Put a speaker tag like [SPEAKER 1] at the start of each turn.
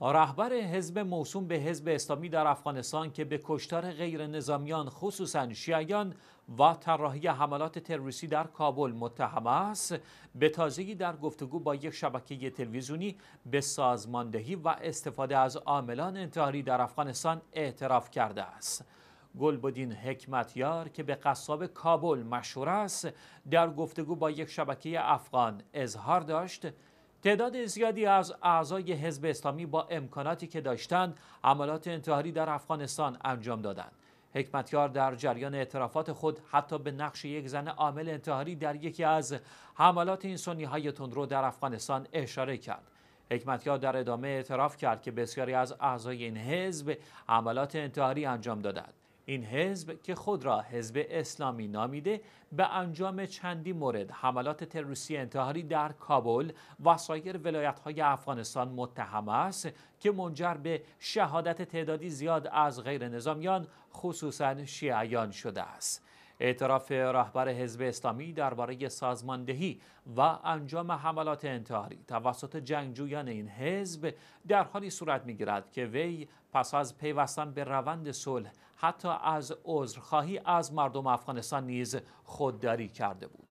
[SPEAKER 1] رهبر حزب موسوم به حزب اسلامی در افغانستان که به کشتار غیر نظامیان خصوصا شیعیان و طراحی حملات تروریستی در کابل متهم است به تازگی در گفتگو با یک شبکه تلویزیونی به سازماندهی و استفاده از عاملان انتحاری در افغانستان اعتراف کرده است گلبدین حکمتیار که به قصاب کابل مشهور است در گفتگو با یک شبکه افغان اظهار داشت تعداد زیادی از اعضای حزب اسلامی با امکاناتی که داشتند عملات انتحاری در افغانستان انجام دادند حکمتیار در جریان اعترافات خود حتی به نقش یک زن عامل انتحاری در یکی از حملات این سنی های تندرو در افغانستان اشاره کرد حکمتیار در ادامه اعتراف کرد که بسیاری از اعضای این حزب عملات انتحاری انجام دادند این حزب که خود را حزب اسلامی نامیده به انجام چندی مورد حملات تروریستی انتحاری در کابل و سایر های افغانستان متهم است که منجر به شهادت تعدادی زیاد از غیر نظامیان خصوصا شیعیان شده است. اعتراف رهبر حزب اسلامی درباره سازماندهی و انجام حملات انتحاری توسط جنگجویان این حزب در حالی صورت میگیرد که وی پس از پیوستن به روند صلح حتی از عذرخواهی از مردم افغانستان نیز خودداری کرده بود